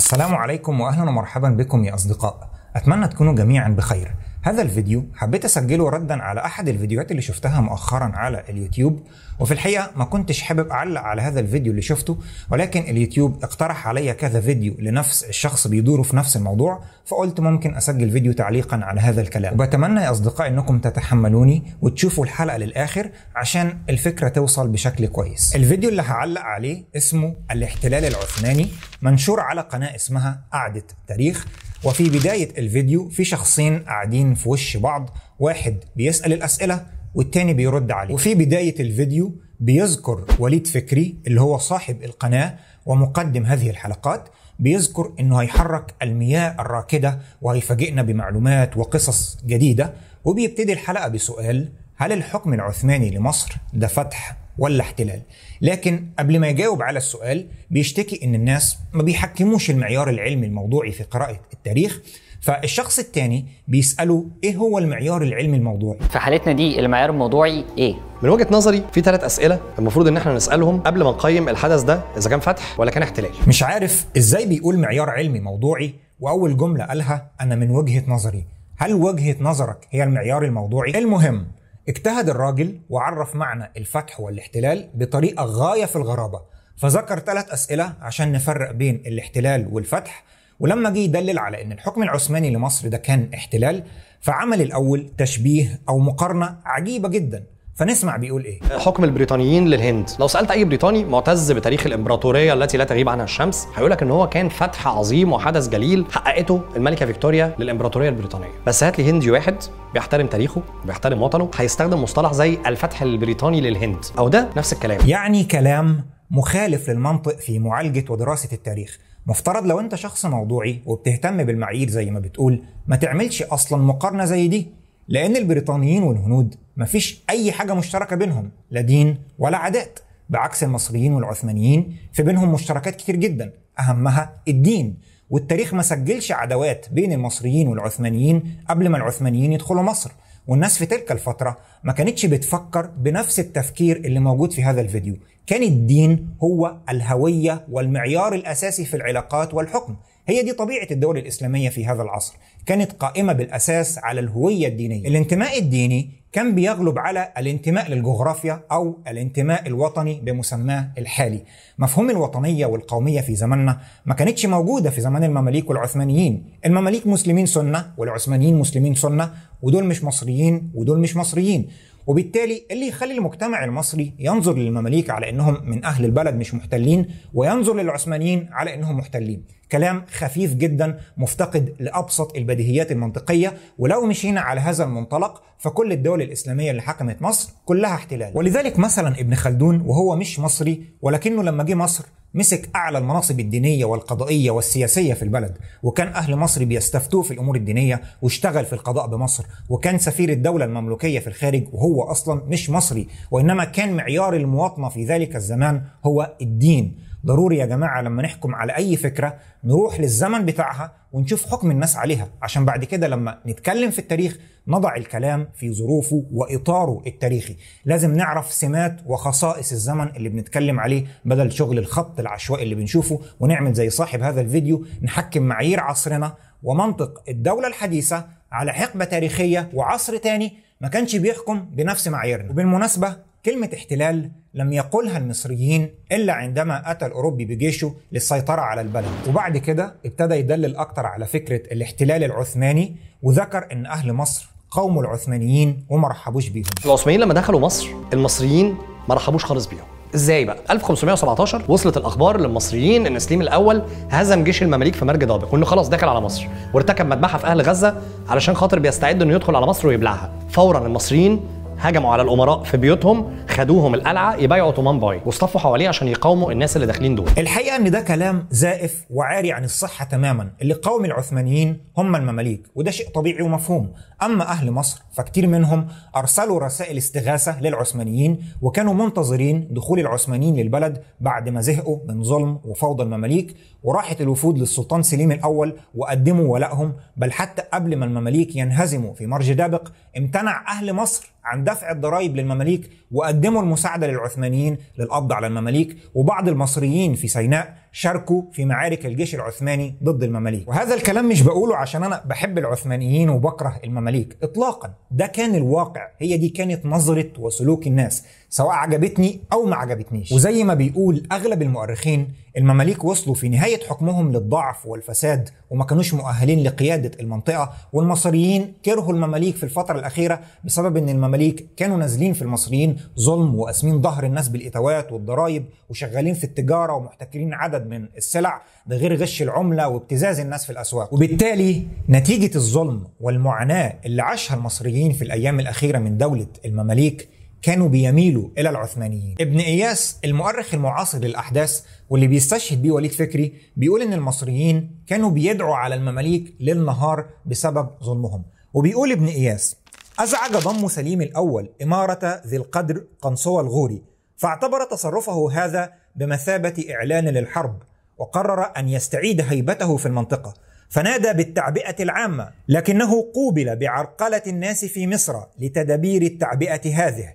السلام عليكم واهلا ومرحبا بكم يا اصدقاء، اتمنى تكونوا جميعا بخير. هذا الفيديو حبيت اسجله ردا على احد الفيديوهات اللي شفتها مؤخرا على اليوتيوب وفي الحقيقه ما كنتش حابب اعلق على هذا الفيديو اللي شفته ولكن اليوتيوب اقترح عليا كذا فيديو لنفس الشخص بيدوره في نفس الموضوع فقلت ممكن اسجل فيديو تعليقا على هذا الكلام وبتمنى يا اصدقائي انكم تتحملوني وتشوفوا الحلقه للاخر عشان الفكره توصل بشكل كويس الفيديو اللي هعلق عليه اسمه الاحتلال العثماني منشور على قناه اسمها قعده تاريخ وفي بداية الفيديو في شخصين قاعدين في وش بعض واحد بيسأل الأسئلة والتاني بيرد عليه وفي بداية الفيديو بيذكر وليد فكري اللي هو صاحب القناة ومقدم هذه الحلقات بيذكر انه هيحرك المياه الراكدة وهيفاجئنا بمعلومات وقصص جديدة وبيبتدي الحلقة بسؤال هل الحكم العثماني لمصر ده فتح ولا احتلال لكن قبل ما يجاوب على السؤال بيشتكي ان الناس ما بيحكموش المعيار العلمي الموضوعي في قراءة التاريخ فالشخص الثاني بيساله ايه هو المعيار العلمي الموضوعي في حالتنا دي المعيار الموضوعي ايه من وجهه نظري في ثلاث اسئله المفروض ان احنا نسالهم قبل ما نقيم الحدث ده اذا كان فتح ولا كان احتلال مش عارف ازاي بيقول معيار علمي موضوعي واول جمله قالها انا من وجهه نظري هل وجهه نظرك هي المعيار الموضوعي المهم اجتهد الراجل وعرف معنى الفتح والاحتلال بطريقة غاية في الغرابة فذكر ثلاث أسئلة عشان نفرق بين الاحتلال والفتح ولما جه يدلل على ان الحكم العثماني لمصر ده كان احتلال فعمل الاول تشبيه او مقارنه عجيبه جدا فنسمع بيقول ايه حكم البريطانيين للهند لو سالت اي بريطاني معتز بتاريخ الامبراطوريه التي لا تغيب عنها الشمس هيقول لك ان هو كان فتح عظيم وحدث جليل حققته الملكه فيكتوريا للامبراطوريه البريطانيه بس هات لي هندي واحد بيحترم تاريخه بيحترم وطنه هيستخدم مصطلح زي الفتح البريطاني للهند او ده نفس الكلام يعني كلام مخالف للمنطق في معالجه ودراسه التاريخ مفترض لو انت شخص موضوعي وبتهتم بالمعايير زي ما بتقول ما تعملش اصلا مقارنه زي دي لأن البريطانيين والهنود مفيش أي حاجة مشتركة بينهم لا دين ولا عادات بعكس المصريين والعثمانيين في بينهم مشتركات كتير جدا أهمها الدين والتاريخ ما سجلش عداوات بين المصريين والعثمانيين قبل ما العثمانيين يدخلوا مصر والناس في تلك الفترة ما كانتش بتفكر بنفس التفكير اللي موجود في هذا الفيديو كان الدين هو الهوية والمعيار الأساسي في العلاقات والحكم هي دي طبيعة الدول الإسلامية في هذا العصر كانت قائمة بالأساس على الهوية الدينية الانتماء الديني كان بيغلب على الانتماء للجغرافيا أو الانتماء الوطني بمسماه الحالي مفهوم الوطنية والقومية في زماننا ما كانتش موجودة في زمان المماليك والعثمانيين المماليك مسلمين سنة والعثمانيين مسلمين سنة ودول مش مصريين ودول مش مصريين وبالتالي اللي يخلي المجتمع المصري ينظر للمماليك على انهم من اهل البلد مش محتلين وينظر للعثمانيين على انهم محتلين كلام خفيف جدا مفتقد لابسط البديهيات المنطقيه ولو مشينا على هذا المنطلق فكل الدول الاسلاميه اللي حكمت مصر كلها احتلال ولذلك مثلا ابن خلدون وهو مش مصري ولكنه لما جه مصر مسك أعلى المناصب الدينية والقضائية والسياسية في البلد وكان أهل مصر بيستفتوه في الأمور الدينية واشتغل في القضاء بمصر وكان سفير الدولة المملوكية في الخارج وهو أصلا مش مصري وإنما كان معيار المواطنة في ذلك الزمان هو الدين ضروري يا جماعه لما نحكم على اي فكره نروح للزمن بتاعها ونشوف حكم الناس عليها عشان بعد كده لما نتكلم في التاريخ نضع الكلام في ظروفه واطاره التاريخي لازم نعرف سمات وخصائص الزمن اللي بنتكلم عليه بدل شغل الخط العشوائي اللي بنشوفه ونعمل زي صاحب هذا الفيديو نحكم معايير عصرنا ومنطق الدوله الحديثه على حقبه تاريخيه وعصر تاني ما كانش بيحكم بنفس معاييرنا وبالمناسبه كلمة احتلال لم يقلها المصريين إلا عندما أتى الأوروبي بجيشه للسيطرة على البلد وبعد كده ابتدى يدلل أكتر على فكرة الاحتلال العثماني وذكر أن أهل مصر قوم العثمانيين وما رحبوش بيهم العثمانيين لما دخلوا مصر المصريين ما رحبوش خالص بيهم ازاي بقى 1517 وصلت الاخبار للمصريين ان سليم الاول هزم جيش المماليك في مرج ضابق وانه خلاص داخل على مصر وارتكب مذبحه في اهل غزه علشان خاطر بيستعد انه يدخل على مصر ويبلعها فورا المصريين هجموا على الامراء في بيوتهم خدوهم القلعه يبايعوا تومان باي واصطفوا حواليه عشان يقاوموا الناس اللي داخلين دول الحقيقه ان ده كلام زائف وعاري عن الصحه تماما اللي قاوم العثمانيين هم المماليك وده شيء طبيعي ومفهوم اما اهل مصر فكتير منهم ارسلوا رسائل استغاثه للعثمانيين وكانوا منتظرين دخول العثمانيين للبلد بعد ما زهقوا من ظلم وفوضى المماليك وراحت الوفود للسلطان سليم الاول وقدموا ولائهم بل حتى قبل ما المماليك ينهزموا في مرج دابق امتنع اهل مصر عن دفع الضرائب للمماليك وقدموا المساعدة للعثمانيين للقبض على المماليك وبعض المصريين في سيناء شاركوا في معارك الجيش العثماني ضد المماليك وهذا الكلام مش بقوله عشان انا بحب العثمانيين وبكره المماليك اطلاقا ده كان الواقع هي دي كانت نظره وسلوك الناس سواء عجبتني او ما عجبتنيش وزي ما بيقول اغلب المؤرخين المماليك وصلوا في نهايه حكمهم للضعف والفساد وما كانوش مؤهلين لقياده المنطقه والمصريين كرهوا المماليك في الفتره الاخيره بسبب ان المماليك كانوا نازلين في المصريين ظلم وقاسمين ظهر الناس بالإتوات والضرائب وشغالين في التجاره ومحتكرين عدد عدد من السلع ده غير غش العمله وابتزاز الناس في الاسواق وبالتالي نتيجه الظلم والمعاناه اللي عاشها المصريين في الايام الاخيره من دوله المماليك كانوا بيميلوا الى العثمانيين ابن اياس المؤرخ المعاصر للاحداث واللي بيستشهد بيه وليد فكري بيقول ان المصريين كانوا بيدعوا على المماليك ليل نهار بسبب ظلمهم وبيقول ابن اياس أزعج ضم سليم الأول إمارة ذي القدر قنصوة الغوري فاعتبر تصرفه هذا بمثابة إعلان للحرب وقرر أن يستعيد هيبته في المنطقة فنادى بالتعبئة العامة لكنه قوبل بعرقلة الناس في مصر لتدابير التعبئة هذه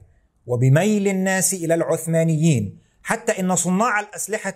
وبميل الناس إلى العثمانيين حتى إن صناع الأسلحة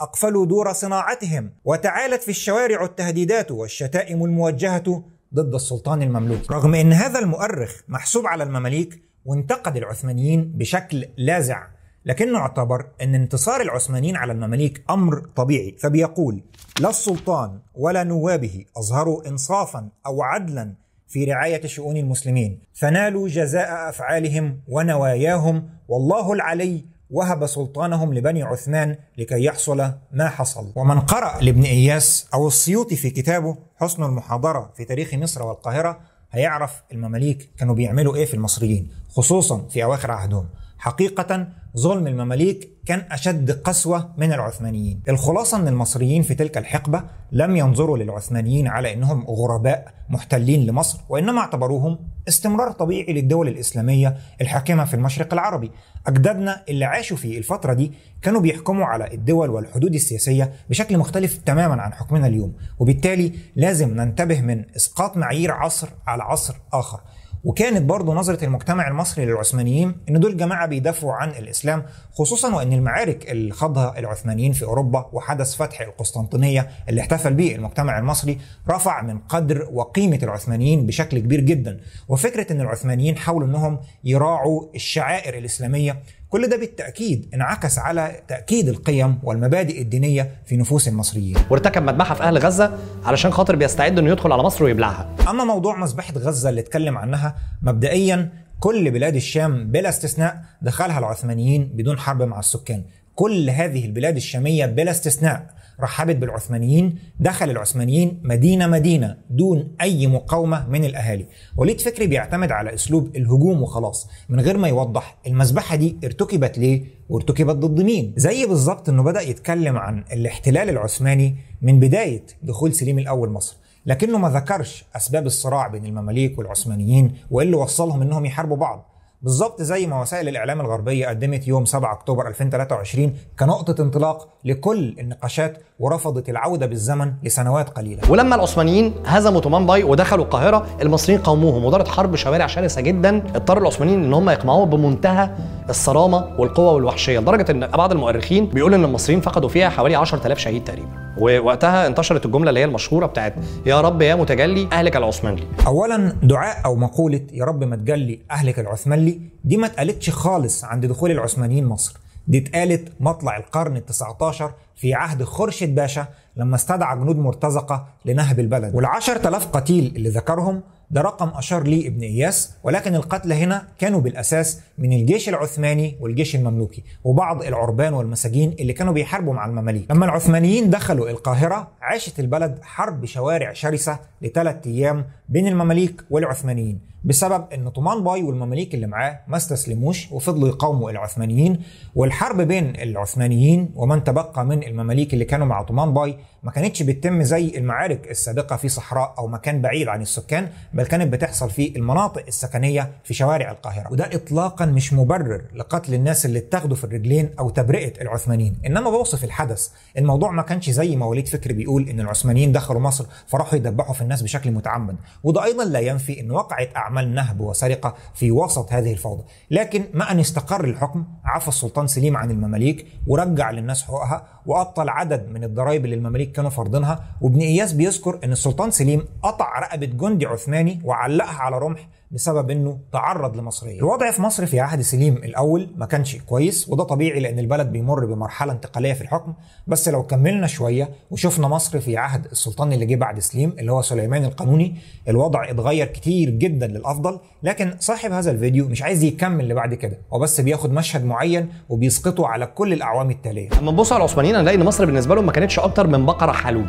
أقفلوا دور صناعتهم وتعالت في الشوارع التهديدات والشتائم الموجهة ضد السلطان المملوك رغم أن هذا المؤرخ محسوب على المماليك وانتقد العثمانيين بشكل لاذع لكنه اعتبر أن انتصار العثمانيين على المماليك أمر طبيعي فبيقول لا السلطان ولا نوابه أظهروا إنصافا أو عدلا في رعاية شؤون المسلمين فنالوا جزاء أفعالهم ونواياهم والله العلي وهب سلطانهم لبني عثمان لكي يحصل ما حصل ومن قرأ لابن إياس أو السيوطي في كتابه حسن المحاضرة في تاريخ مصر والقاهرة هيعرف المماليك كانوا بيعملوا إيه في المصريين خصوصا في أواخر عهدهم حقيقة ظلم المماليك كان أشد قسوة من العثمانيين الخلاصة أن المصريين في تلك الحقبة لم ينظروا للعثمانيين على أنهم غرباء محتلين لمصر وإنما اعتبروهم استمرار طبيعي للدول الإسلامية الحاكمة في المشرق العربي أجدادنا اللي عاشوا في الفترة دي كانوا بيحكموا على الدول والحدود السياسية بشكل مختلف تماما عن حكمنا اليوم وبالتالي لازم ننتبه من إسقاط معايير عصر على عصر آخر وكانت برضه نظرة المجتمع المصري للعثمانيين إن دول جماعة بيدافعوا عن الإسلام خصوصا وإن المعارك اللي خاضها العثمانيين في أوروبا وحدث فتح القسطنطينية اللي احتفل به المجتمع المصري رفع من قدر وقيمة العثمانيين بشكل كبير جدا وفكرة إن العثمانيين حاولوا إنهم يراعوا الشعائر الإسلامية كل ده بالتأكيد انعكس على تأكيد القيم والمبادئ الدينية في نفوس المصريين وارتكب مذبحة في أهل غزة علشان خاطر بيستعد أنه يدخل على مصر ويبلعها أما موضوع مذبحة غزة اللي اتكلم عنها مبدئيا كل بلاد الشام بلا استثناء دخلها العثمانيين بدون حرب مع السكان كل هذه البلاد الشامية بلا استثناء رحبت بالعثمانيين دخل العثمانيين مدينة مدينة دون أي مقاومة من الأهالي وليد فكري بيعتمد على أسلوب الهجوم وخلاص من غير ما يوضح المذبحة دي ارتكبت ليه وارتكبت ضد مين زي بالظبط أنه بدأ يتكلم عن الاحتلال العثماني من بداية دخول سليم الأول مصر لكنه ما ذكرش أسباب الصراع بين المماليك والعثمانيين وإيه اللي وصلهم أنهم يحاربوا بعض بالظبط زي ما وسائل الاعلام الغربيه قدمت يوم 7 اكتوبر 2023 كنقطه انطلاق لكل النقاشات ورفضت العودة بالزمن لسنوات قليلة ولما العثمانيين هزموا تومنباي ودخلوا القاهرة المصريين قاوموهم ودارت حرب شوارع شرسة جدا اضطر العثمانيين ان هم يقمعوها بمنتهى الصرامة والقوة والوحشية لدرجة ان بعض المؤرخين بيقولوا ان المصريين فقدوا فيها حوالي 10000 شهيد تقريبا ووقتها انتشرت الجملة اللي هي المشهورة بتاعت يا رب يا متجلي أهلك العثمانلي أولا دعاء أو مقولة يا رب ما تجلي أهلك العثمانلي دي ما اتقالتش خالص عند دخول العثمانيين مصر دي اتقالت مطلع القرن ال 19 في عهد خرشد باشا لما استدعى جنود مرتزقة لنهب البلد وال 10000 قتيل اللي ذكرهم ده رقم أشار ليه ابن إياس ولكن القتلى هنا كانوا بالأساس من الجيش العثماني والجيش المملوكي وبعض العربان والمساجين اللي كانوا بيحاربوا مع المماليك لما العثمانيين دخلوا القاهرة عاشت البلد حرب شوارع شرسة لثلاث أيام بين المماليك والعثمانيين بسبب ان طومان باي والمماليك اللي معاه ما استسلموش وفضلوا يقاوموا العثمانيين والحرب بين العثمانيين ومن تبقى من المماليك اللي كانوا مع طومان باي ما كانتش بتتم زي المعارك السابقه في صحراء او مكان بعيد عن السكان بل كانت بتحصل في المناطق السكنيه في شوارع القاهره وده اطلاقا مش مبرر لقتل الناس اللي اتاخدوا في الرجلين او تبرئه العثمانيين انما بوصف الحدث الموضوع ما كانش زي ما وليد فكر بيقول ان العثمانيين دخلوا مصر فراحوا يدبحوا في الناس بشكل متعمد وده ايضا لا ينفي ان وقعت أعمال نهب وسرقة في وسط هذه الفوضى لكن مع أن استقر الحكم عفى السلطان سليم عن المماليك ورجع للناس حقوقها وأبطل عدد من الضرائب اللي المماليك كانوا فرضينها وابن إياس بيذكر أن السلطان سليم قطع رقبة جندي عثماني وعلقها على رمح بسبب انه تعرض لمصريه الوضع في مصر في عهد سليم الاول ما كانش كويس وده طبيعي لان البلد بيمر بمرحله انتقاليه في الحكم بس لو كملنا شويه وشفنا مصر في عهد السلطان اللي جه بعد سليم اللي هو سليمان القانوني الوضع اتغير كتير جدا للافضل لكن صاحب هذا الفيديو مش عايز يكمل لبعد كده هو بس بياخد مشهد معين وبيسقطه على كل الاعوام التاليه اما نبص على العثمانيين هنلاقي ان مصر بالنسبه لهم ما كانتش اكتر من بقره حلوب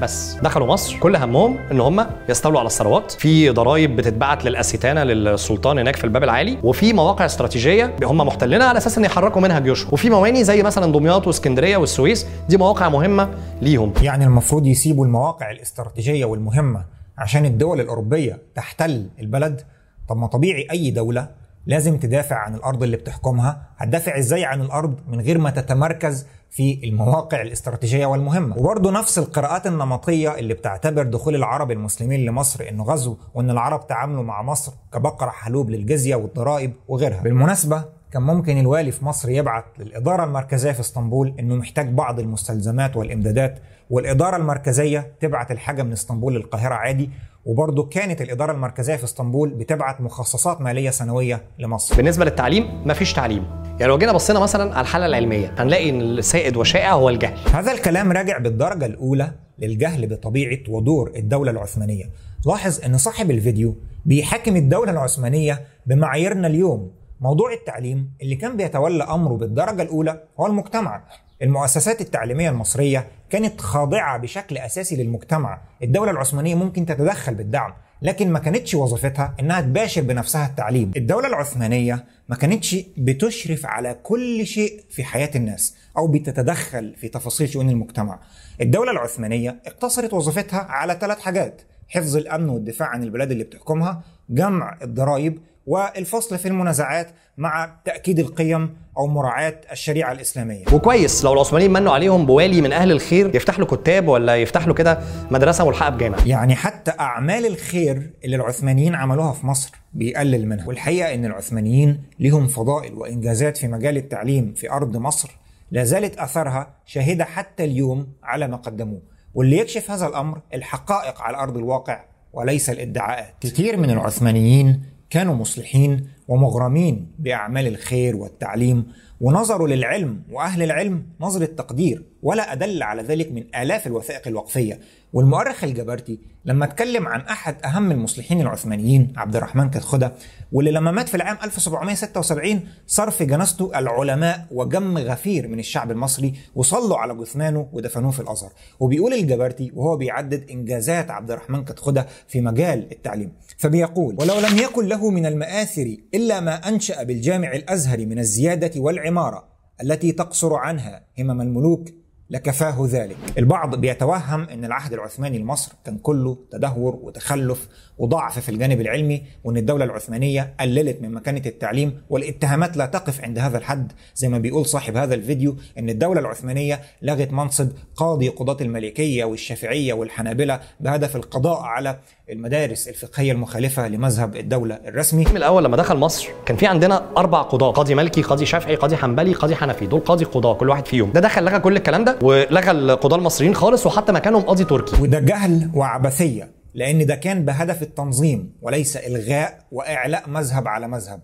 بس دخلوا مصر كل همهم ان هم يستولوا على الثروات في ضرائب بتتبعت للاسيتانا للسلطان هناك في الباب العالي وفي مواقع استراتيجيه هم محتلينها على اساس ان يحركوا منها جيوشهم وفي مواني زي مثلا دمياط واسكندريه والسويس دي مواقع مهمه ليهم يعني المفروض يسيبوا المواقع الاستراتيجيه والمهمه عشان الدول الاوروبيه تحتل البلد طب ما طبيعي اي دوله لازم تدافع عن الارض اللي بتحكمها هتدافع ازاي عن الارض من غير ما تتمركز في المواقع الاستراتيجيه والمهمه وبرضه نفس القراءات النمطيه اللي بتعتبر دخول العرب المسلمين لمصر انه غزو وان العرب تعاملوا مع مصر كبقره حلوب للجزيه والضرائب وغيرها بالمناسبه كان ممكن الوالي في مصر يبعت للإدارة المركزية في اسطنبول إنه محتاج بعض المستلزمات والإمدادات والإدارة المركزية تبعت الحاجة من اسطنبول للقاهرة عادي وبرضه كانت الإدارة المركزية في اسطنبول بتبعت مخصصات مالية سنوية لمصر بالنسبة للتعليم مفيش تعليم يعني لو جينا بصينا مثلا على الحالة العلمية هنلاقي إن السائد وشائع هو الجهل هذا الكلام راجع بالدرجة الأولى للجهل بطبيعة ودور الدولة العثمانية لاحظ إن صاحب الفيديو بيحاكم الدولة العثمانية بمعاييرنا اليوم موضوع التعليم اللي كان بيتولى امره بالدرجه الاولى هو المجتمع المؤسسات التعليميه المصريه كانت خاضعه بشكل اساسي للمجتمع الدوله العثمانيه ممكن تتدخل بالدعم لكن ما كانتش وظيفتها انها تباشر بنفسها التعليم الدوله العثمانيه ما كانتش بتشرف على كل شيء في حياه الناس او بتتدخل في تفاصيل شؤون المجتمع الدوله العثمانيه اقتصرت وظيفتها على ثلاث حاجات حفظ الامن والدفاع عن البلاد اللي بتحكمها جمع الضرائب والفصل في المنازعات مع تأكيد القيم أو مراعاة الشريعة الإسلامية وكويس لو العثمانيين منوا عليهم بوالي من أهل الخير يفتح له كتاب ولا يفتح له كده مدرسة ملحقة بجامعة يعني حتى أعمال الخير اللي العثمانيين عملوها في مصر بيقلل منها والحقيقة أن العثمانيين لهم فضائل وإنجازات في مجال التعليم في أرض مصر لا زالت أثرها شاهدة حتى اليوم على ما قدموه واللي يكشف هذا الأمر الحقائق على أرض الواقع وليس الادعاءات كتير من العثمانيين كانوا مصلحين ومغرمين باعمال الخير والتعليم ونظروا للعلم واهل العلم نظره تقدير ولا ادل على ذلك من الاف الوثائق الوقفيه والمؤرخ الجبرتي لما اتكلم عن احد اهم المصلحين العثمانيين عبد الرحمن كدخدة واللي لما مات في العام 1776 صار في جنازته العلماء وجم غفير من الشعب المصري وصلوا على جثمانه ودفنوه في الازهر وبيقول الجبرتي وهو بيعدد انجازات عبد الرحمن كدخدة في مجال التعليم فبيقول ولو لم يكن له من المآثر الا ما انشأ بالجامع الازهري من الزيادة والعمارة التي تقصر عنها همم الملوك لكفاه ذلك البعض بيتوهم أن العهد العثماني لمصر كان كله تدهور وتخلف وضعف في الجانب العلمي وأن الدولة العثمانية قللت من مكانة التعليم والاتهامات لا تقف عند هذا الحد زي ما بيقول صاحب هذا الفيديو أن الدولة العثمانية لغت منصب قاضي قضاة الملكية والشافعية والحنابلة بهدف القضاء على المدارس الفقهية المخالفة لمذهب الدولة الرسمي من الأول لما دخل مصر كان في عندنا أربع قضاة قاضي مالكي قاضي شافعي قاضي حنبلي قاضي حنفي دول قاضي قضاة كل واحد فيهم ده دخل لغى كل الكلام ده ولغى القضاة المصريين خالص وحتى مكانهم قاضي تركي وده جهل وعبثية لأن ده كان بهدف التنظيم وليس إلغاء وإعلاء مذهب على مذهب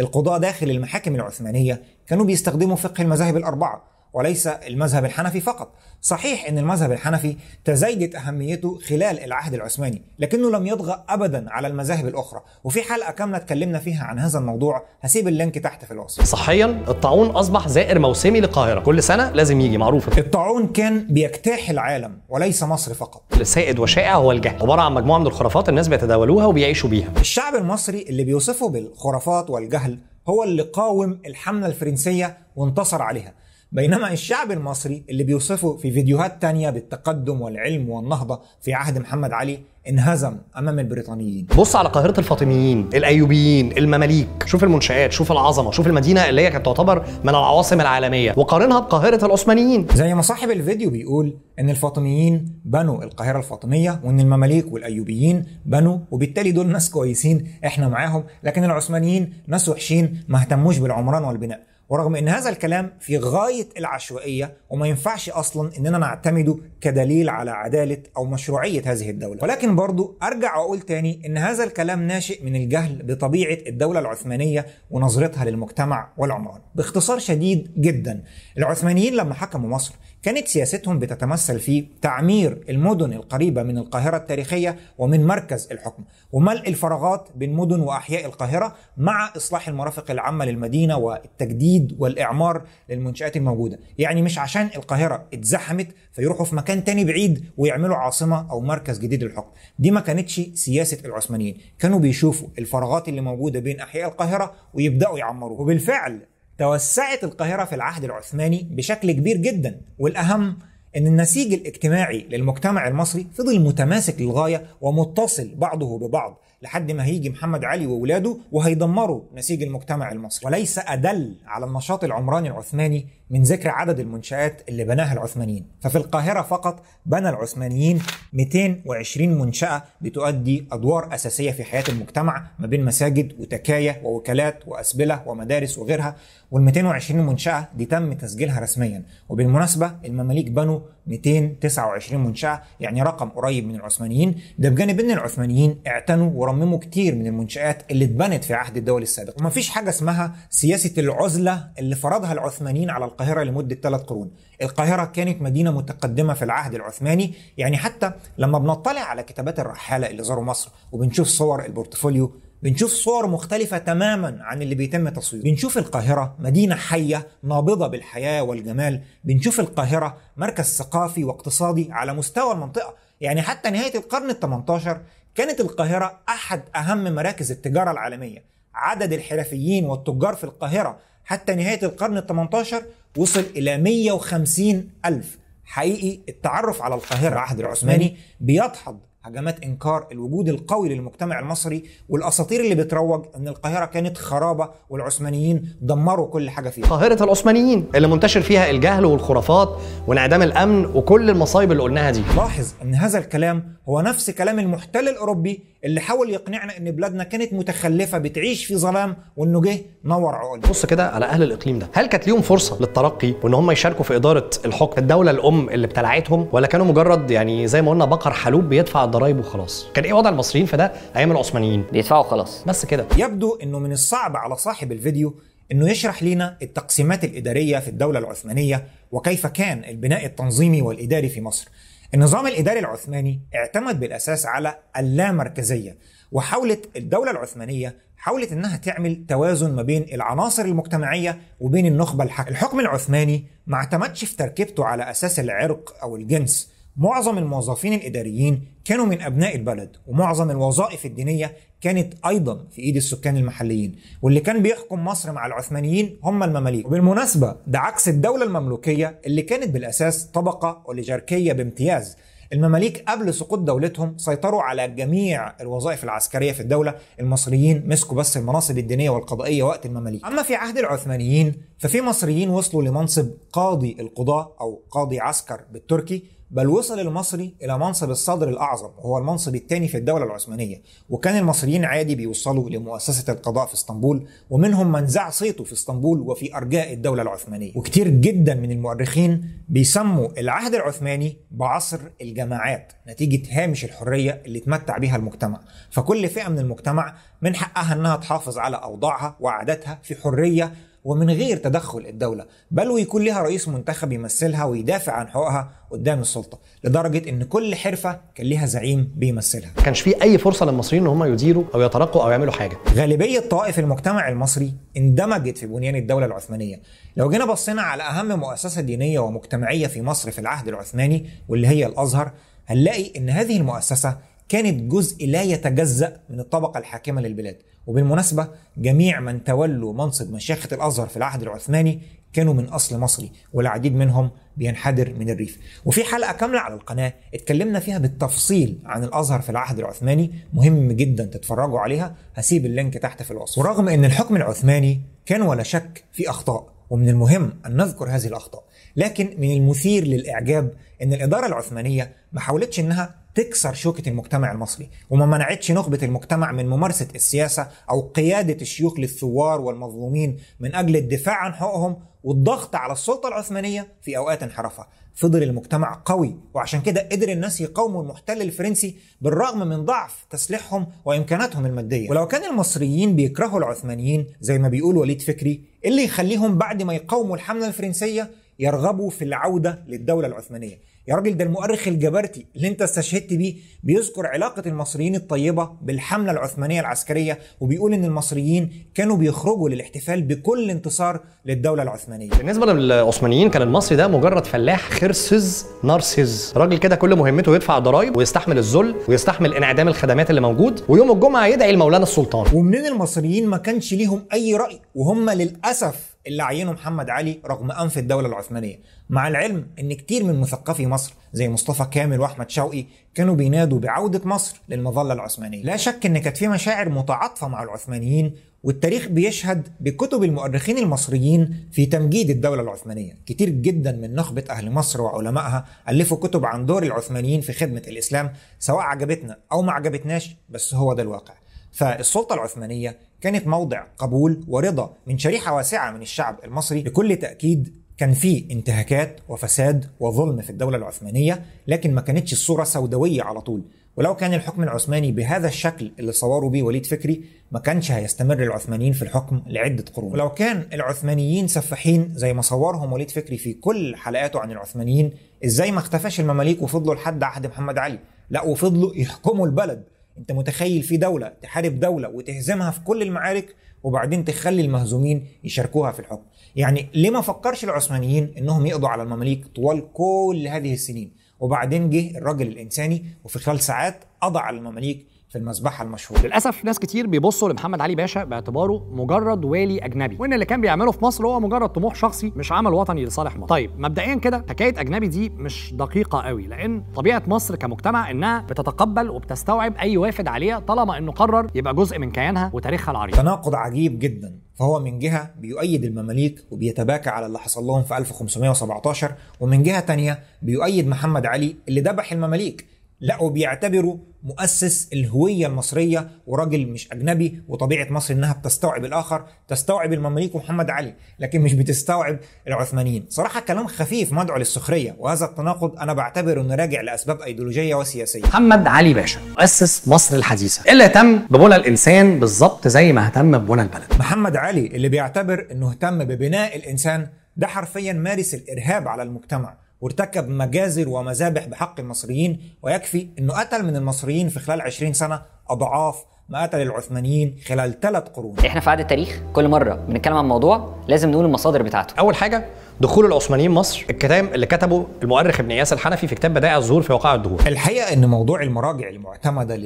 القضاة داخل المحاكم العثمانية كانوا بيستخدموا فقه المذاهب الأربعة وليس المذهب الحنفي فقط صحيح أن المذهب الحنفي تزايدت أهميته خلال العهد العثماني لكنه لم يطغى أبدا على المذاهب الأخرى وفي حلقة كاملة اتكلمنا فيها عن هذا الموضوع هسيب اللينك تحت في الوصف صحيا الطاعون أصبح زائر موسمي للقاهرة كل سنة لازم يجي معروفة الطاعون كان بيجتاح العالم وليس مصر فقط السائد وشائع هو الجهل عبارة عن مجموعة من الخرافات الناس بيتداولوها وبيعيشوا بيها الشعب المصري اللي بيوصفه بالخرافات والجهل هو اللي قاوم الحملة الفرنسية وانتصر عليها بينما الشعب المصري اللي بيوصفه في فيديوهات تانية بالتقدم والعلم والنهضة في عهد محمد علي انهزم امام البريطانيين بص على قاهره الفاطميين الايوبيين المماليك شوف المنشآت شوف العظمه شوف المدينه اللي هي كانت تعتبر من العواصم العالميه وقارنها بقاهره العثمانيين زي ما صاحب الفيديو بيقول ان الفاطميين بنوا القاهره الفاطميه وان المماليك والايوبيين بنوا وبالتالي دول ناس كويسين احنا معاهم لكن العثمانيين ناس وحشين ما اهتموش بالعمران والبناء ورغم ان هذا الكلام في غايه العشوائيه وما ينفعش اصلا اننا نعتمده كدليل على عداله او مشروعيه هذه الدوله ولكن برضو ارجع واقول تاني ان هذا الكلام ناشئ من الجهل بطبيعه الدوله العثمانيه ونظرتها للمجتمع والعمران باختصار شديد جدا العثمانيين لما حكموا مصر كانت سياستهم بتتمثل في تعمير المدن القريبة من القاهرة التاريخية ومن مركز الحكم وملء الفراغات بين مدن وأحياء القاهرة مع إصلاح المرافق العامة للمدينة والتجديد والإعمار للمنشآت الموجودة يعني مش عشان القاهرة اتزحمت فيروحوا في مكان تاني بعيد ويعملوا عاصمة أو مركز جديد للحكم دي ما كانتش سياسة العثمانيين كانوا بيشوفوا الفراغات اللي موجودة بين أحياء القاهرة ويبدأوا يعمروا وبالفعل توسعت القاهرة في العهد العثماني بشكل كبير جدا والأهم أن النسيج الاجتماعي للمجتمع المصري فضل متماسك للغاية ومتصل بعضه ببعض لحد ما هيجي محمد علي واولاده وهيدمروا نسيج المجتمع المصري وليس أدل على النشاط العمراني العثماني من ذكر عدد المنشآت اللي بناها العثمانيين ففي القاهرة فقط بنى العثمانيين 220 منشأة بتؤدي أدوار أساسية في حياة المجتمع ما بين مساجد وتكايا ووكالات وأسبلة ومدارس وغيرها وال 220 منشأة دي تم تسجيلها رسميا وبالمناسبة المماليك بنوا 229 منشأة يعني رقم قريب من العثمانيين ده بجانب أن العثمانيين اعتنوا رمموا كتير من المنشآت اللي اتبنت في عهد الدول السابق وما فيش حاجة اسمها سياسة العزلة اللي فرضها العثمانيين على القاهرة لمدة ثلاث قرون القاهرة كانت مدينة متقدمة في العهد العثماني يعني حتى لما بنطلع على كتابات الرحالة اللي زاروا مصر وبنشوف صور البورتفوليو بنشوف صور مختلفة تماما عن اللي بيتم تصويره بنشوف القاهرة مدينة حية نابضة بالحياة والجمال بنشوف القاهرة مركز ثقافي واقتصادي على مستوى المنطقة يعني حتى نهاية القرن ال 18 كانت القاهرة أحد أهم مراكز التجارة العالمية عدد الحرفيين والتجار في القاهرة حتى نهاية القرن ال 18 وصل إلى 150 ألف حقيقي التعرف على القاهرة العهد العثماني بيدحض هجمات انكار الوجود القوي للمجتمع المصري والاساطير اللي بتروج ان القاهره كانت خرابه والعثمانيين دمروا كل حاجه فيها. قاهره العثمانيين اللي منتشر فيها الجهل والخرافات وانعدام الامن وكل المصايب اللي قلناها دي. لاحظ ان هذا الكلام هو نفس كلام المحتل الاوروبي اللي حاول يقنعنا ان بلادنا كانت متخلفه بتعيش في ظلام وانه جه نور عقولنا. بص كده على اهل الاقليم ده، هل كانت ليهم فرصه للترقي وان هم يشاركوا في اداره الحكم الدوله الام اللي ابتلعتهم ولا كانوا مجرد يعني زي ما قلنا بقر حلوب بيدفع ضرايب وخلاص كان ايه وضع المصريين في ده ايام العثمانيين بيدفعوا خلاص بس كده يبدو انه من الصعب على صاحب الفيديو انه يشرح لنا التقسيمات الاداريه في الدوله العثمانيه وكيف كان البناء التنظيمي والاداري في مصر النظام الاداري العثماني اعتمد بالاساس على اللامركزيه وحاولت الدولة العثمانية حاولت انها تعمل توازن ما بين العناصر المجتمعية وبين النخبة الحاكمة. الحكم العثماني ما اعتمدش في تركيبته على اساس العرق او الجنس معظم الموظفين الإداريين كانوا من أبناء البلد ومعظم الوظائف الدينية كانت أيضا في إيد السكان المحليين واللي كان بيحكم مصر مع العثمانيين هم المماليك وبالمناسبة ده عكس الدولة المملوكية اللي كانت بالأساس طبقة أوليجاركية بامتياز المماليك قبل سقوط دولتهم سيطروا على جميع الوظائف العسكريه في الدوله، المصريين مسكوا بس المناصب الدينيه والقضائيه وقت المماليك. اما في عهد العثمانيين ففي مصريين وصلوا لمنصب قاضي القضاه او قاضي عسكر بالتركي بل وصل المصري الى منصب الصدر الاعظم وهو المنصب الثاني في الدوله العثمانيه وكان المصريين عادي بيوصلوا لمؤسسه القضاء في اسطنبول ومنهم من زع صيته في اسطنبول وفي ارجاء الدوله العثمانيه وكتير جدا من المؤرخين بيسموا العهد العثماني بعصر الجماعات نتيجه هامش الحريه اللي تمتع بها المجتمع فكل فئه من المجتمع من حقها انها تحافظ على اوضاعها وعاداتها في حريه ومن غير تدخل الدولة بل ويكون لها رئيس منتخب يمثلها ويدافع عن حقوقها قدام السلطة لدرجة ان كل حرفة كان ليها زعيم بيمثلها كانش في اي فرصة للمصريين ان هم يديروا او يترقوا او يعملوا حاجة غالبية طوائف المجتمع المصري اندمجت في بنيان الدولة العثمانية لو جينا بصينا على اهم مؤسسة دينية ومجتمعية في مصر في العهد العثماني واللي هي الازهر هنلاقي ان هذه المؤسسة كانت جزء لا يتجزأ من الطبقة الحاكمة للبلاد وبالمناسبة جميع من تولوا منصب مشيخة الأزهر في العهد العثماني كانوا من أصل مصري والعديد منهم بينحدر من الريف وفي حلقة كاملة على القناة اتكلمنا فيها بالتفصيل عن الأزهر في العهد العثماني مهم جدا تتفرجوا عليها هسيب اللينك تحت في الوصف ورغم أن الحكم العثماني كان ولا شك في أخطاء ومن المهم أن نذكر هذه الأخطاء لكن من المثير للإعجاب أن الإدارة العثمانية ما حاولتش أنها تكسر شوكة المجتمع المصري وما منعتش نخبة المجتمع من ممارسة السياسة أو قيادة الشيوخ للثوار والمظلومين من أجل الدفاع عن حقوقهم والضغط على السلطة العثمانية في أوقات انحرافها فضل المجتمع قوي وعشان كده قدر الناس يقاوموا المحتل الفرنسي بالرغم من ضعف تسليحهم وإمكاناتهم المادية ولو كان المصريين بيكرهوا العثمانيين زي ما بيقول وليد فكري اللي يخليهم بعد ما يقاوموا الحملة الفرنسية يرغبوا في العودة للدولة العثمانية يا راجل ده المؤرخ الجبرتي اللي انت استشهدت بيه بيذكر علاقة المصريين الطيبة بالحملة العثمانية العسكرية وبيقول ان المصريين كانوا بيخرجوا للاحتفال بكل انتصار للدولة العثمانية بالنسبة للعثمانيين كان المصري ده مجرد فلاح خرسز نارسز راجل كده كل مهمته يدفع ضرائب ويستحمل الذل ويستحمل انعدام الخدمات اللي موجود ويوم الجمعة يدعي لمولانا السلطان ومنين المصريين ما كانش ليهم اي رأي وهم للأسف اللي عينه محمد علي رغم انف الدوله العثمانيه مع العلم ان كتير من مثقفي مصر زي مصطفى كامل واحمد شوقي كانوا بينادوا بعوده مصر للمظله العثمانيه لا شك ان كانت في مشاعر متعاطفه مع العثمانيين والتاريخ بيشهد بكتب المؤرخين المصريين في تمجيد الدولة العثمانية كتير جدا من نخبة أهل مصر وعلمائها ألفوا كتب عن دور العثمانيين في خدمة الإسلام سواء عجبتنا أو ما عجبتناش بس هو ده الواقع فالسلطة العثمانية كانت موضع قبول ورضا من شريحة واسعة من الشعب المصري بكل تأكيد كان في انتهاكات وفساد وظلم في الدولة العثمانية لكن ما كانتش الصورة سوداوية على طول ولو كان الحكم العثماني بهذا الشكل اللي صوره بيه وليد فكري ما كانش هيستمر العثمانيين في الحكم لعدة قرون ولو كان العثمانيين سفاحين زي ما صورهم وليد فكري في كل حلقاته عن العثمانيين ازاي ما اختفاش المماليك وفضلوا لحد عهد محمد علي لا وفضلوا يحكموا البلد انت متخيل في دوله تحارب دوله وتهزمها في كل المعارك وبعدين تخلي المهزومين يشاركوها في الحكم يعني ليه ما فكرش العثمانيين انهم يقضوا على المماليك طوال كل هذه السنين وبعدين جه الرجل الانساني وفي خلال ساعات قضى على المماليك في المذبحه المشهوره للاسف ناس كتير بيبصوا لمحمد علي باشا باعتباره مجرد والي اجنبي وان اللي كان بيعمله في مصر هو مجرد طموح شخصي مش عمل وطني لصالح مصر طيب مبدئيا كده حكايه اجنبي دي مش دقيقه قوي لان طبيعه مصر كمجتمع انها بتتقبل وبتستوعب اي وافد عليها طالما انه قرر يبقى جزء من كيانها وتاريخها العريق تناقض عجيب جدا فهو من جهة بيؤيد المماليك وبيتباكى على اللي حصل لهم في 1517 ومن جهة تانية بيؤيد محمد علي اللي ذبح المماليك لقوا بيعتبره مؤسس الهوية المصرية وراجل مش أجنبي وطبيعة مصر إنها بتستوعب الآخر تستوعب المماليك ومحمد علي لكن مش بتستوعب العثمانيين صراحة كلام خفيف مدعو للسخرية وهذا التناقض أنا بعتبره إنه راجع لأسباب أيديولوجية وسياسية محمد علي باشا مؤسس مصر الحديثة اللي اهتم ببنى الإنسان بالظبط زي ما اهتم ببنى البلد محمد علي اللي بيعتبر إنه اهتم ببناء الإنسان ده حرفيا مارس الارهاب على المجتمع وارتكب مجازر ومذابح بحق المصريين ويكفي أنه قتل من المصريين في خلال 20 سنة أضعاف ما قتل العثمانيين خلال ثلاث قرون احنا في عهد التاريخ كل مره بنتكلم عن موضوع لازم نقول المصادر بتاعته اول حاجه دخول العثمانيين مصر الكتاب اللي كتبه المؤرخ ابن اياس الحنفي في كتاب بدائع الظهور في وقائع الدهور الحقيقه ان موضوع المراجع المعتمده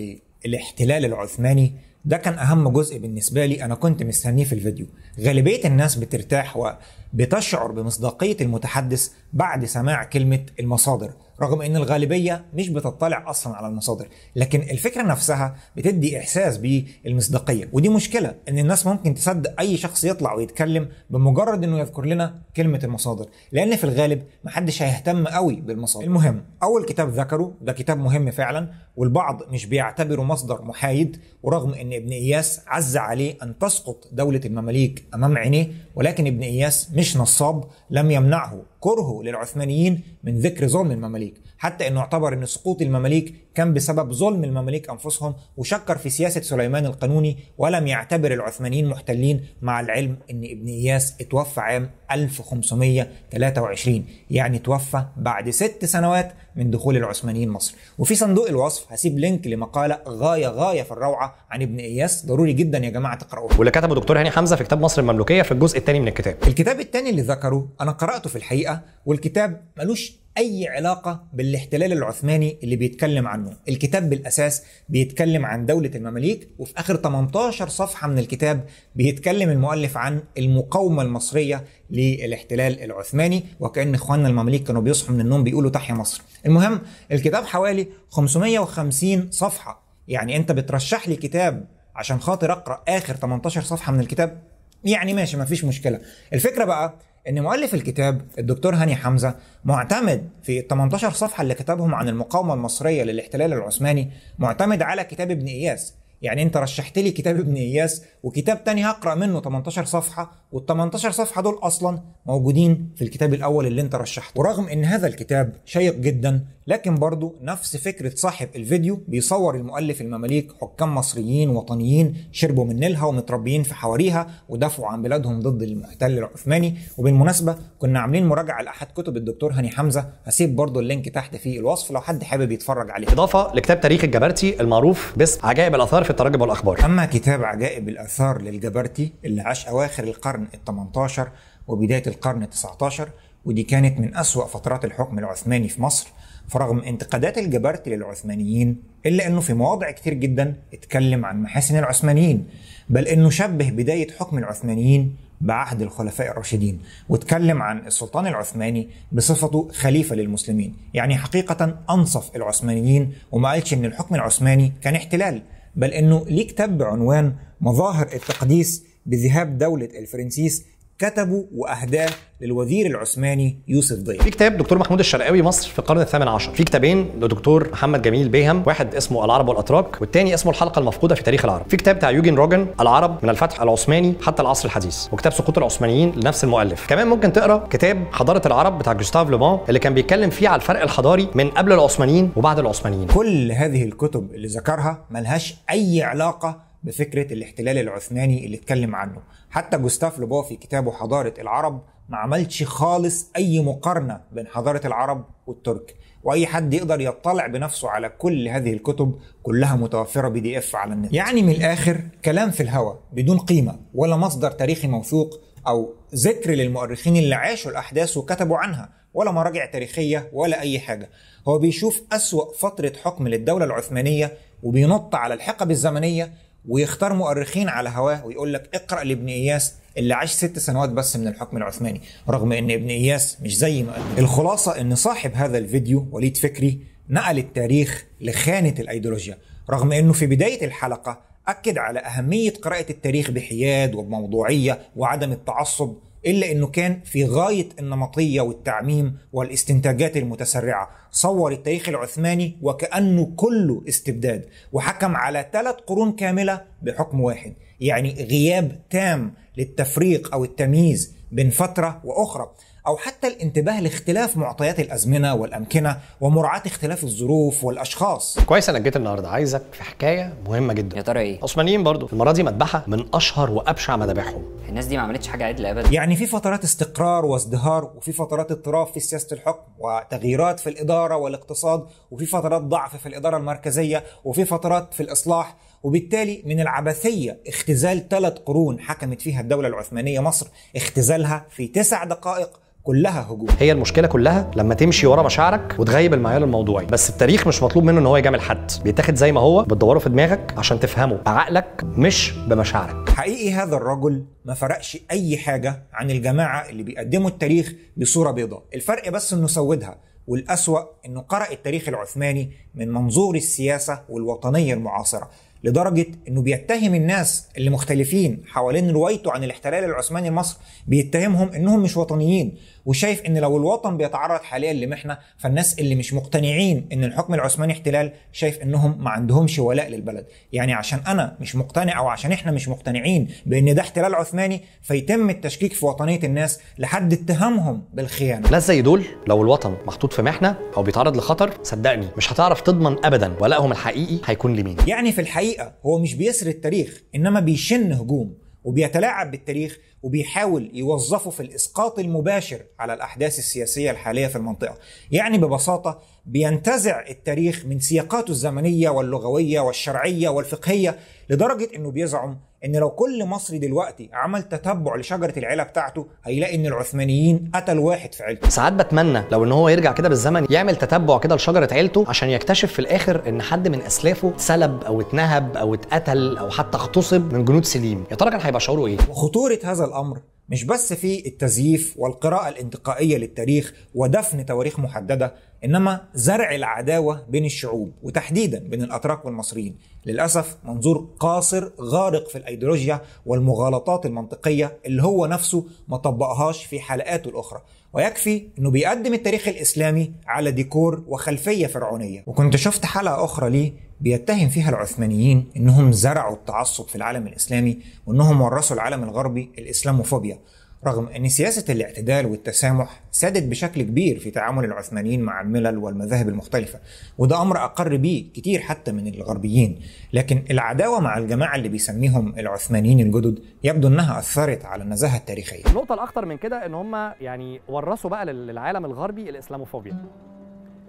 للاحتلال العثماني ده كان اهم جزء بالنسبه لي انا كنت مستنيه في الفيديو غالبيه الناس بترتاح و بتشعر بمصداقية المتحدث بعد سماع كلمة المصادر رغم ان الغالبية مش بتطلع اصلا على المصادر لكن الفكرة نفسها بتدي احساس بالمصداقية ودي مشكلة ان الناس ممكن تصدق اي شخص يطلع ويتكلم بمجرد انه يذكر لنا كلمة المصادر لان في الغالب محدش هيهتم قوي بالمصادر المهم اول كتاب ذكره ده كتاب مهم فعلا والبعض مش بيعتبره مصدر محايد ورغم ان ابن اياس عز عليه ان تسقط دولة المماليك امام عينيه ولكن ابن اياس مش جيش نصاب لم يمنعه كرهه للعثمانيين من ذكر ظلم المماليك حتى انه اعتبر ان سقوط المماليك كان بسبب ظلم المماليك انفسهم وشكر في سياسه سليمان القانوني ولم يعتبر العثمانيين محتلين مع العلم ان ابن اياس اتوفى عام 1523 يعني توفى بعد ست سنوات من دخول العثمانيين مصر وفي صندوق الوصف هسيب لينك لمقاله غايه غايه في الروعه عن ابن اياس ضروري جدا يا جماعه تقراوها واللي كتبه دكتور هاني حمزه في كتاب مصر المملوكيه في الجزء الثاني من الكتاب الكتاب الثاني اللي ذكره انا قراته في الحقيقه والكتاب ملوش اي علاقه بالاحتلال العثماني اللي بيتكلم عنه الكتاب بالاساس بيتكلم عن دوله المماليك وفي اخر 18 صفحه من الكتاب بيتكلم المؤلف عن المقاومه المصريه للاحتلال العثماني وكان اخواننا المماليك كانوا بيصحوا من النوم بيقولوا تحيا مصر المهم الكتاب حوالي 550 صفحه يعني انت بترشح لي كتاب عشان خاطر اقرا اخر 18 صفحه من الكتاب يعني ماشي مفيش مشكله الفكره بقى ان مؤلف الكتاب الدكتور هاني حمزه معتمد في 18 صفحه اللي كتبهم عن المقاومه المصريه للاحتلال العثماني معتمد على كتاب ابن اياس يعني انت رشحت لي كتاب ابن اياس وكتاب تاني هقرا منه 18 صفحه وال 18 صفحه دول اصلا موجودين في الكتاب الاول اللي انت رشحته ورغم ان هذا الكتاب شيق جدا لكن برضه نفس فكرة صاحب الفيديو بيصور المؤلف المماليك حكام مصريين وطنيين شربوا من نيلها ومتربيين في حواريها ودافعوا عن بلادهم ضد المحتل العثماني وبالمناسبة كنا عاملين مراجعة لأحد كتب الدكتور هاني حمزة هسيب برضه اللينك تحت في الوصف لو حد حابب يتفرج عليه إضافة لكتاب تاريخ الجبرتي المعروف باسم عجائب الآثار في التراجم والأخبار أما كتاب عجائب الآثار للجبرتي اللي عاش أواخر القرن ال 18 وبداية القرن 19 ودي كانت من أسوأ فترات الحكم العثماني في مصر فرغم انتقادات الجبرتي للعثمانيين إلا أنه في مواضع كتير جدا اتكلم عن محاسن العثمانيين بل أنه شبه بداية حكم العثمانيين بعهد الخلفاء الراشدين واتكلم عن السلطان العثماني بصفته خليفة للمسلمين يعني حقيقة أنصف العثمانيين وما قالش أن الحكم العثماني كان احتلال بل أنه ليه كتاب بعنوان مظاهر التقديس بذهاب دولة الفرنسيس كتبه واهداه للوزير العثماني يوسف ضياء. في كتاب دكتور محمود الشرقاوي مصر في القرن الثامن عشر، في كتابين لدكتور محمد جميل بيهم، واحد اسمه العرب والاتراك والثاني اسمه الحلقه المفقوده في تاريخ العرب. في كتاب بتاع يوجين روجن العرب من الفتح العثماني حتى العصر الحديث، وكتاب سقوط العثمانيين لنفس المؤلف. كمان ممكن تقرا كتاب حضاره العرب بتاع جوستاف لوبان اللي كان بيتكلم فيه على الفرق الحضاري من قبل العثمانيين وبعد العثمانيين. كل هذه الكتب اللي ذكرها ملهاش اي علاقه بفكره الاحتلال العثماني اللي اتكلم عنه حتى جوستاف لوبو في كتابه حضاره العرب ما عملش خالص اي مقارنه بين حضاره العرب والترك واي حد يقدر يطلع بنفسه على كل هذه الكتب كلها متوفره بي دي اف على النت يعني من الاخر كلام في الهوى بدون قيمه ولا مصدر تاريخي موثوق او ذكر للمؤرخين اللي عاشوا الاحداث وكتبوا عنها ولا مراجع تاريخيه ولا اي حاجه هو بيشوف اسوا فتره حكم للدوله العثمانيه وبينط على الحقب الزمنيه ويختار مؤرخين على هواه ويقول لك اقرا لابن اياس اللي عاش ست سنوات بس من الحكم العثماني رغم ان ابن اياس مش زي ما قال الخلاصه ان صاحب هذا الفيديو وليد فكري نقل التاريخ لخانه الايديولوجيا رغم انه في بدايه الحلقه اكد على اهميه قراءه التاريخ بحياد وبموضوعيه وعدم التعصب إلا أنه كان في غاية النمطية والتعميم والاستنتاجات المتسرعة صور التاريخ العثماني وكأنه كله استبداد وحكم على ثلاث قرون كاملة بحكم واحد يعني غياب تام للتفريق أو التمييز بين فترة وأخرى أو حتى الانتباه لاختلاف معطيات الأزمنة والأمكنة ومراعاة اختلاف الظروف والأشخاص كويس انك جيت النهارده عايزك في حكاية مهمة جدا يا ترى إيه؟ العثمانيين برضو المرة دي مذبحة من أشهر وأبشع مذابحهم الناس دي ما عملتش حاجة عدلة أبدا يعني في فترات استقرار وازدهار وفي فترات اضطراب في سياسة الحكم وتغييرات في الإدارة والاقتصاد وفي فترات ضعف في الإدارة المركزية وفي فترات في الإصلاح وبالتالي من العبثية اختزال ثلاث قرون حكمت فيها الدولة العثمانية مصر اختزالها في تسع دقائق كلها هجوم هي المشكله كلها لما تمشي ورا مشاعرك وتغيب المعيار الموضوعي بس التاريخ مش مطلوب منه ان هو يجامل حد بيتاخد زي ما هو بتدوره في دماغك عشان تفهمه بعقلك مش بمشاعرك حقيقي هذا الرجل ما فرقش اي حاجه عن الجماعه اللي بيقدموا التاريخ بصوره بيضاء الفرق بس انه سودها والأسوأ أنه قرأ التاريخ العثماني من منظور السياسة والوطنية المعاصرة لدرجة أنه بيتهم الناس اللي مختلفين حوالين روايته عن الاحتلال العثماني لمصر بيتهمهم أنهم مش وطنيين وشايف ان لو الوطن بيتعرض حاليا لمحنه فالناس اللي مش مقتنعين ان الحكم العثماني احتلال شايف انهم ما عندهمش ولاء للبلد يعني عشان انا مش مقتنع او عشان احنا مش مقتنعين بان ده احتلال عثماني فيتم التشكيك في وطنيه الناس لحد اتهامهم بالخيانه ناس زي دول لو الوطن محطوط في محنه او بيتعرض لخطر صدقني مش هتعرف تضمن ابدا ولائهم الحقيقي هيكون لمين يعني في الحقيقه هو مش بيسر التاريخ انما بيشن هجوم وبيتلاعب بالتاريخ وبيحاول يوظفه في الاسقاط المباشر على الاحداث السياسيه الحاليه في المنطقه يعني ببساطه بينتزع التاريخ من سياقاته الزمنيه واللغويه والشرعيه والفقهيه لدرجه انه بيزعم ان لو كل مصري دلوقتي عمل تتبع لشجره العيله بتاعته هيلاقي ان العثمانيين قتلوا واحد في عيلته ساعات بتمنى لو ان هو يرجع كده بالزمن يعمل تتبع كده لشجره عيلته عشان يكتشف في الاخر ان حد من اسلافه سلب او اتنهب او اتقتل او حتى اغتصب من جنود سليم يا ترى كان هيبقى شعوره ايه وخطوره هذا الامر مش بس في التزييف والقراءة الانتقائية للتاريخ ودفن تواريخ محددة انما زرع العداوه بين الشعوب وتحديدا بين الاتراك والمصريين للاسف منظور قاصر غارق في الايديولوجيا والمغالطات المنطقيه اللي هو نفسه ما طبقهاش في حلقاته الاخرى ويكفي انه بيقدم التاريخ الاسلامي على ديكور وخلفيه فرعونيه وكنت شفت حلقه اخرى ليه بيتهم فيها العثمانيين انهم زرعوا التعصب في العالم الاسلامي وانهم ورثوا العالم الغربي الاسلاموفوبيا رغم أن سياسة الاعتدال والتسامح سادت بشكل كبير في تعامل العثمانيين مع الملل والمذاهب المختلفة وده أمر أقر بيه كتير حتى من الغربيين لكن العداوة مع الجماعة اللي بيسميهم العثمانيين الجدد يبدو أنها أثرت على النزاهة التاريخية النقطة الأخطر من كده أن هم يعني ورثوا بقى للعالم الغربي الإسلاموفوبيا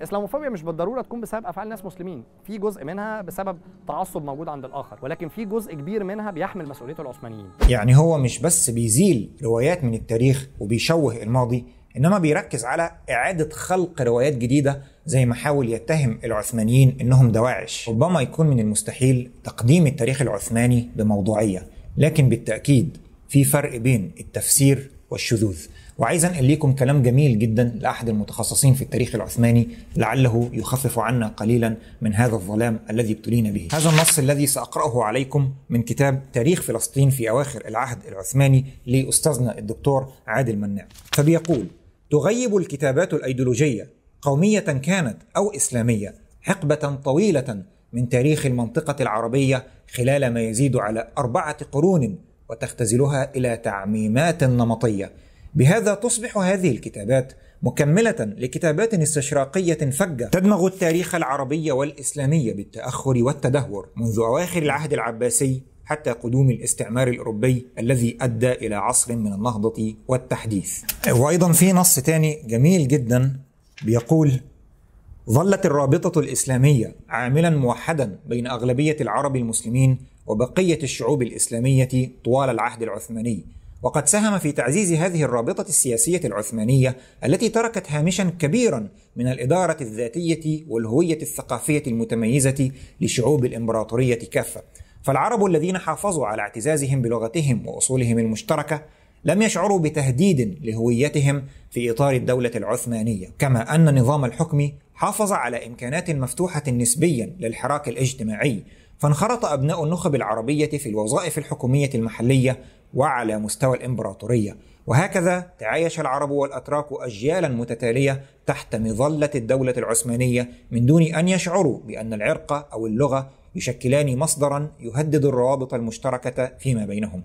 اسلاموفوبيا مش بالضروره تكون بسبب افعال ناس مسلمين في جزء منها بسبب تعصب موجود عند الاخر ولكن في جزء كبير منها بيحمل مسؤوليه العثمانيين يعني هو مش بس بيزيل روايات من التاريخ وبيشوه الماضي انما بيركز على اعاده خلق روايات جديده زي ما حاول يتهم العثمانيين انهم دواعش ربما يكون من المستحيل تقديم التاريخ العثماني بموضوعيه لكن بالتاكيد في فرق بين التفسير والشذوذ وعايز انقل ليكم كلام جميل جدا لاحد المتخصصين في التاريخ العثماني لعله يخفف عنا قليلا من هذا الظلام الذي ابتلينا به. هذا النص الذي ساقراه عليكم من كتاب تاريخ فلسطين في اواخر العهد العثماني لاستاذنا الدكتور عادل مناع. فبيقول: تغيب الكتابات الايديولوجيه قوميه كانت او اسلاميه حقبه طويله من تاريخ المنطقه العربيه خلال ما يزيد على اربعه قرون وتختزلها الى تعميمات نمطيه بهذا تصبح هذه الكتابات مكملة لكتابات استشراقية فجة تدمغ التاريخ العربي والإسلامي بالتأخر والتدهور منذ أواخر العهد العباسي حتى قدوم الاستعمار الأوروبي الذي أدى إلى عصر من النهضة والتحديث وأيضا في نص تاني جميل جدا بيقول ظلت الرابطة الإسلامية عاملا موحدا بين أغلبية العرب المسلمين وبقية الشعوب الإسلامية طوال العهد العثماني وقد ساهم في تعزيز هذه الرابطة السياسية العثمانية التي تركت هامشا كبيرا من الإدارة الذاتية والهوية الثقافية المتميزة لشعوب الإمبراطورية كافة فالعرب الذين حافظوا على اعتزازهم بلغتهم وأصولهم المشتركة لم يشعروا بتهديد لهويتهم في إطار الدولة العثمانية كما أن نظام الحكم حافظ على إمكانات مفتوحة نسبيا للحراك الاجتماعي فانخرط أبناء النخب العربية في الوظائف الحكومية المحلية وعلى مستوى الامبراطوريه وهكذا تعايش العرب والاتراك اجيالا متتاليه تحت مظله الدوله العثمانيه من دون ان يشعروا بان العرق او اللغه يشكلان مصدرا يهدد الروابط المشتركه فيما بينهم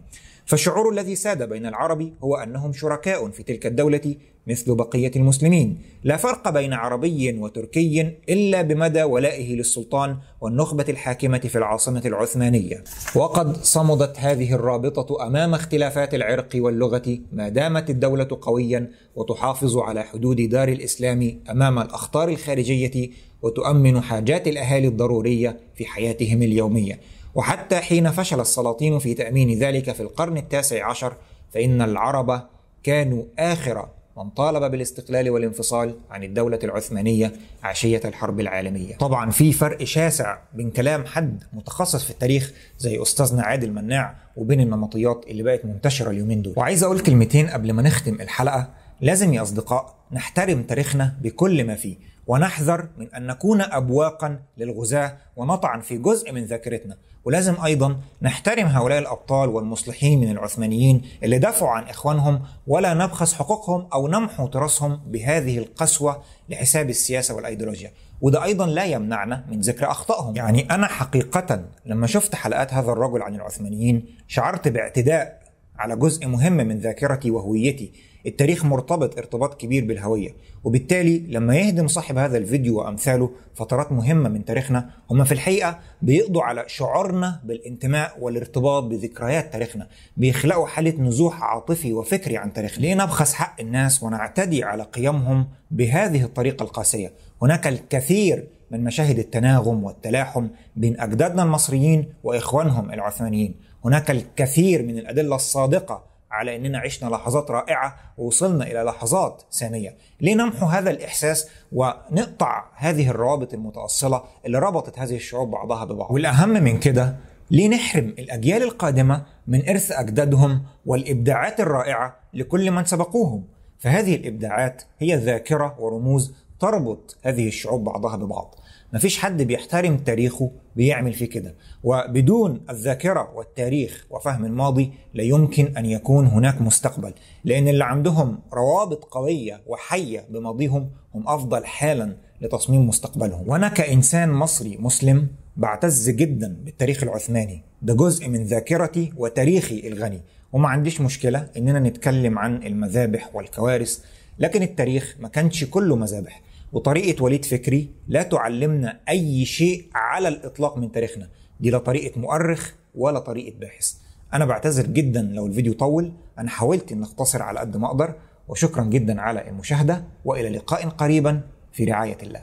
فالشعور الذي ساد بين العرب هو أنهم شركاء في تلك الدولة مثل بقية المسلمين لا فرق بين عربي وتركي إلا بمدى ولائه للسلطان والنخبة الحاكمة في العاصمة العثمانية وقد صمدت هذه الرابطة أمام اختلافات العرق واللغة ما دامت الدولة قويا وتحافظ على حدود دار الإسلام أمام الأخطار الخارجية وتؤمن حاجات الأهالي الضرورية في حياتهم اليومية وحتى حين فشل السلاطين في تأمين ذلك في القرن التاسع عشر فإن العرب كانوا آخر من طالب بالاستقلال والانفصال عن الدولة العثمانية عشية الحرب العالمية. طبعا في فرق شاسع بين كلام حد متخصص في التاريخ زي أستاذنا عادل مناع وبين النمطيات اللي بقت منتشرة اليومين دول. وعايز أقول كلمتين قبل ما نختم الحلقة لازم يا أصدقاء نحترم تاريخنا بكل ما فيه ونحذر من أن نكون أبواقا للغزاة ونطعن في جزء من ذاكرتنا ولازم أيضا نحترم هؤلاء الأبطال والمصلحين من العثمانيين اللي دافعوا عن إخوانهم ولا نبخس حقوقهم أو نمحو تراثهم بهذه القسوة لحساب السياسة والأيديولوجيا وده أيضا لا يمنعنا من ذكر أخطائهم يعني أنا حقيقة لما شفت حلقات هذا الرجل عن العثمانيين شعرت باعتداء على جزء مهم من ذاكرتي وهويتي التاريخ مرتبط ارتباط كبير بالهوية وبالتالي لما يهدم صاحب هذا الفيديو وأمثاله فترات مهمة من تاريخنا هما في الحقيقة بيقضوا على شعورنا بالانتماء والارتباط بذكريات تاريخنا بيخلقوا حالة نزوح عاطفي وفكري عن تاريخنا ليه نبخس حق الناس ونعتدي على قيمهم بهذه الطريقة القاسية هناك الكثير من مشاهد التناغم والتلاحم بين أجدادنا المصريين وإخوانهم العثمانيين هناك الكثير من الأدلة الصادقة على اننا عشنا لحظات رائعه ووصلنا الى لحظات ثانيه ليه نمحو هذا الاحساس ونقطع هذه الروابط المتاصله اللي ربطت هذه الشعوب بعضها ببعض والاهم من كده ليه نحرم الاجيال القادمه من ارث اجدادهم والابداعات الرائعه لكل من سبقوهم فهذه الابداعات هي الذاكره ورموز تربط هذه الشعوب بعضها ببعض مفيش حد بيحترم تاريخه بيعمل في كده وبدون الذاكرة والتاريخ وفهم الماضي لا يمكن أن يكون هناك مستقبل لأن اللي عندهم روابط قوية وحية بماضيهم هم أفضل حالا لتصميم مستقبلهم وأنا كإنسان مصري مسلم بعتز جدا بالتاريخ العثماني ده جزء من ذاكرتي وتاريخي الغني وما عنديش مشكلة إننا نتكلم عن المذابح والكوارث لكن التاريخ ما كانش كله مذابح وطريقة وليد فكري لا تعلمنا أي شيء على الإطلاق من تاريخنا دي لا طريقة مؤرخ ولا طريقة باحث أنا بعتذر جدا لو الفيديو طول أنا حاولت أن أختصر على قد ما أقدر وشكرا جدا على المشاهدة وإلى لقاء قريبا في رعاية الله